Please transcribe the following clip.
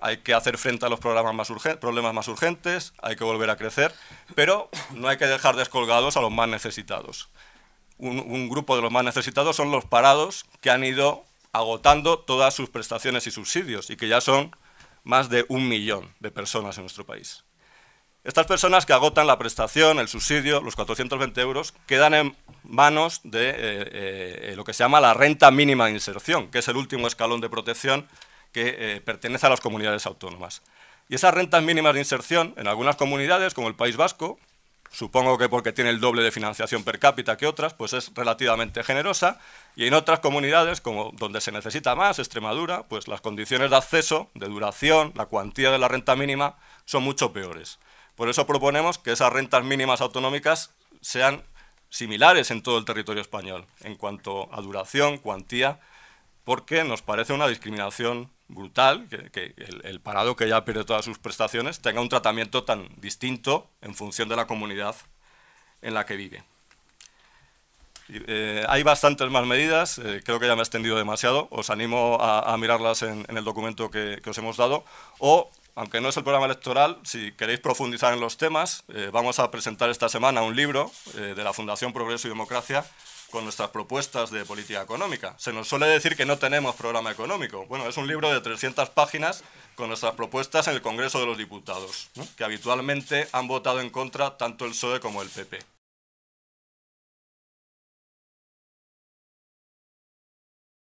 hay que hacer frente a los problemas más urgentes, hay que volver a crecer, pero no hay que dejar descolgados a los más necesitados. Un, grupo de los más necesitados son los parados que han ido agotando todas sus prestaciones y subsidios y que ya son más de un millón de personas en nuestro país. Estas personas que agotan la prestación, el subsidio, los 420 euros, quedan en manos de eh, eh, eh, lo que se llama la renta mínima de inserción, que es el último escalón de protección que eh, pertenece a las comunidades autónomas. Y esas rentas mínimas de inserción, en algunas comunidades, como el País Vasco, supongo que porque tiene el doble de financiación per cápita que otras, pues es relativamente generosa, y en otras comunidades, como donde se necesita más, Extremadura, pues las condiciones de acceso, de duración, la cuantía de la renta mínima son mucho peores. Por eso proponemos que esas rentas mínimas autonómicas sean similares en todo el territorio español, en cuanto a duración, cuantía, porque nos parece una discriminación brutal, que, el, parado que ya pierde todas sus prestaciones tenga un tratamiento tan distinto en función de la comunidad en la que vive. Eh, hay bastantes más medidas, eh, creo que ya me he extendido demasiado, os animo a, mirarlas en, el documento que, os hemos dado, o, aunque no es el programa electoral, si queréis profundizar en los temas, eh, vamos a presentar esta semana un libro de la Fundación Progreso y Democracia con nuestras propuestas de política económica. Se nos suele decir que no tenemos programa económico. Bueno, es un libro de 300 páginas con nuestras propuestas en el Congreso de los Diputados, que habitualmente han votado en contra tanto el SOE como el PP.